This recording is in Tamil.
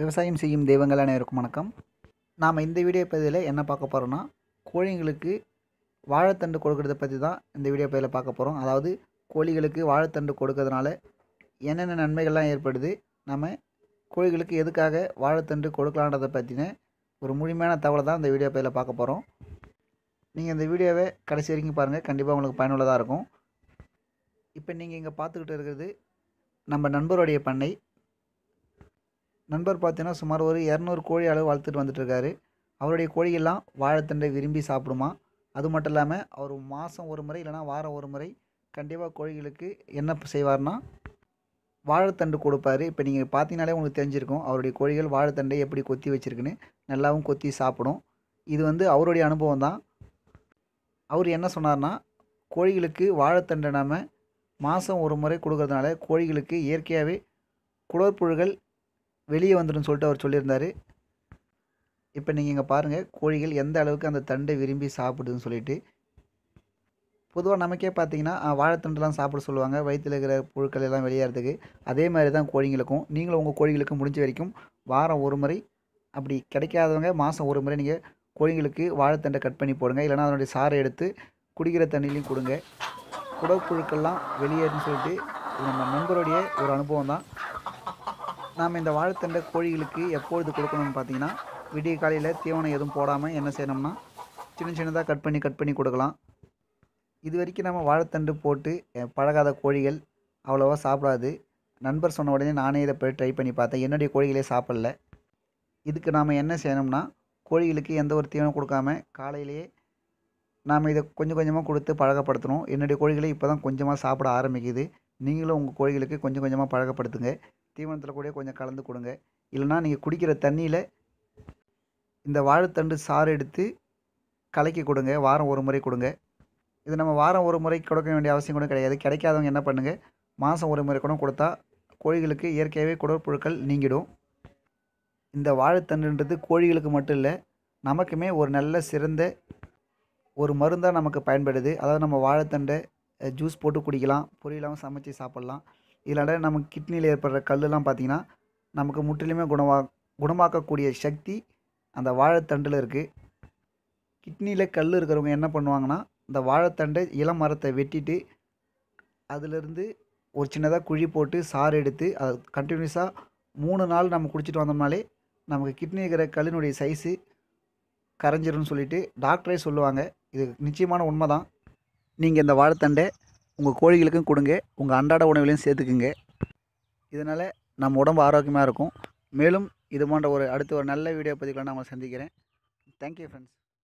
விவசாயம் செய்யும் தெய்வங்கள் அனைவருக்கும் வணக்கம் நாம் இந்த வீடியோ பதிவில் என்ன பார்க்க போகிறோன்னா கோழிங்களுக்கு வாழைத்தண்டு கொடுக்கறத பற்றி தான் இந்த வீடியோ பதிவில் பார்க்க போகிறோம் அதாவது கோழிகளுக்கு வாழைத்தண்டு கொடுக்கறதுனால என்னென்ன நன்மைகள்லாம் ஏற்படுது நம்ம கோழிகளுக்கு எதுக்காக வாழைத்தண்டு கொடுக்கலான்றதை பற்றின ஒரு முழுமையான தகவலை தான் இந்த வீடியோ பதிவில் பார்க்க போகிறோம் நீங்கள் இந்த வீடியோவை கடைசி வரைக்கும் பாருங்கள் கண்டிப்பாக உங்களுக்கு பயனுள்ளதாக இருக்கும் இப்போ நீங்கள் இங்கே பார்த்துக்கிட்டு இருக்கிறது நம்ம நண்பருடைய பண்ணை நண்பர் பார்த்தீங்கன்னா சுமார் ஒரு இரநூறு கோழி அளவு வளர்த்துட்டு வந்துட்டுருக்காரு அவருடைய கோழியெல்லாம் வாழைத்தண்டை விரும்பி சாப்பிடுமா அது மட்டும் இல்லாமல் அவர் மாதம் ஒரு முறை இல்லைனா வாரம் ஒரு முறை கண்டிப்பாக கோழிகளுக்கு என்ன செய்வார்னா வாழைத்தண்டு கொடுப்பாரு இப்போ நீங்கள் பார்த்தீங்கனாலே உங்களுக்கு தெரிஞ்சிருக்கும் அவருடைய கோழிகள் வாழைத்தண்டை எப்படி கொத்தி வச்சுருக்குன்னு நல்லாவும் கொத்தி சாப்பிடும் இது வந்து அவருடைய அனுபவம் தான் அவர் என்ன சொன்னார்னா கோழிகளுக்கு வாழைத்தண்டை நாம் மாதம் ஒரு முறை கொடுக்கறதுனால கோழிகளுக்கு இயற்கையாகவே குடற்புழுகள் வெளியே வந்துடும் சொல்லிட்டு அவர் சொல்லியிருந்தார் இப்போ நீங்கள் இங்கே பாருங்கள் கோழிகள் எந்த அளவுக்கு அந்த தண்டை விரும்பி சாப்பிடுதுன்னு சொல்லிட்டு பொதுவாக நமக்கே பார்த்தீங்கன்னா வாழைத்தண்டுலாம் சாப்பிட சொல்லுவாங்க வயிற்றில் இருக்கிற புழுக்கள் எல்லாம் வெளியேறதுக்கு அதே மாதிரி தான் கோழிங்களுக்கும் நீங்களும் உங்கள் கோழிகளுக்கு முடிஞ்ச வரைக்கும் வாரம் ஒரு முறை அப்படி கிடைக்காதவங்க மாதம் ஒரு முறை நீங்கள் கோழிங்களுக்கு வாழைத்தண்டை கட் பண்ணி போடுங்க இல்லைனா அதனுடைய சாரை எடுத்து குடிக்கிற தண்ணிலையும் கொடுங்க புழுக்கள்லாம் வெளியேறுன்னு சொல்லிட்டு நம்ம நண்பருடைய ஒரு அனுபவம் தான் நாம் இந்த வாழைத்தண்டை கோழிகளுக்கு எப்பொழுது கொடுக்கணும்னு பார்த்தீங்கன்னா விடிய காலையில் தீவனம் எதுவும் போடாமல் என்ன செய்யணும்னா சின்ன சின்னதாக கட் பண்ணி கட் பண்ணி கொடுக்கலாம் இது வரைக்கும் நம்ம வாழைத்தண்டு போட்டு பழகாத கோழிகள் அவ்வளோவா சாப்பிடாது நண்பர் சொன்ன உடனே நானே இதை போய் ட்ரை பண்ணி பார்த்தேன் என்னுடைய கோழிகளே சாப்பிடல இதுக்கு நாம் என்ன செய்யணும்னா கோழிகளுக்கு எந்த ஒரு தீவனம் கொடுக்காம காலையிலேயே நாம் இதை கொஞ்சம் கொஞ்சமாக கொடுத்து பழகப்படுத்தணும் என்னுடைய கோழிகளை இப்போ தான் கொஞ்சமாக சாப்பிட ஆரம்பிக்குது நீங்களும் உங்கள் கோழிகளுக்கு கொஞ்சம் கொஞ்சமாக பழகப்படுத்துங்க தீவனத்தில் கூட கொஞ்சம் கலந்து கொடுங்க இல்லைனா நீங்கள் குடிக்கிற தண்ணியில் இந்த வாழைத்தண்டு சாறு எடுத்து கலக்கி கொடுங்க வாரம் ஒரு முறை கொடுங்க இது நம்ம வாரம் ஒரு முறை கொடுக்க வேண்டிய அவசியம் கூட கிடையாது கிடைக்காதவங்க என்ன பண்ணுங்கள் மாதம் ஒரு முறை கூட கொடுத்தா கோழிகளுக்கு இயற்கையாகவே குடற்புழுக்கள் நீங்கிடும் இந்த வாழைத்தண்டுன்றது கோழிகளுக்கு மட்டும் இல்லை நமக்குமே ஒரு நல்ல சிறந்த ஒரு மருந்தாக நமக்கு பயன்படுது அதாவது நம்ம வாழைத்தண்டை ஜூஸ் போட்டு குடிக்கலாம் பொரியலாமல் சமைச்சு சாப்பிட்லாம் இல்லாட்ட நமக்கு கிட்னியில் ஏற்படுற கல்லுலாம் பார்த்திங்கன்னா நமக்கு முற்றிலுமே குணமா குணமாக்கக்கூடிய சக்தி அந்த வாழைத்தண்டில் இருக்குது கிட்னியில் கல் இருக்கிறவங்க என்ன பண்ணுவாங்கன்னா இந்த வாழைத்தண்டை இளம் மரத்தை வெட்டிட்டு அதிலிருந்து ஒரு சின்னதாக குழி போட்டு சாறு எடுத்து அதை கண்டினியூஸாக மூணு நாள் நம்ம குடிச்சிட்டு வந்தோம்னாலே நமக்கு கிட்னி இருக்கிற கல்லினுடைய சைஸு கரைஞ்சிரும்னு சொல்லிவிட்டு டாக்டரே சொல்லுவாங்க இது நிச்சயமான உண்மை தான் நீங்கள் இந்த வாழைத்தண்டை உங்கள் கோழிகளுக்கும் கொடுங்க உங்கள் அன்றாட உணவுகளையும் சேர்த்துக்குங்க இதனால் நம்ம உடம்பு ஆரோக்கியமாக இருக்கும் மேலும் இது போன்ற ஒரு அடுத்த ஒரு நல்ல வீடியோ பதிவுகளை நான் உங்களை சந்திக்கிறேன் தேங்க்யூ ஃப்ரெண்ட்ஸ்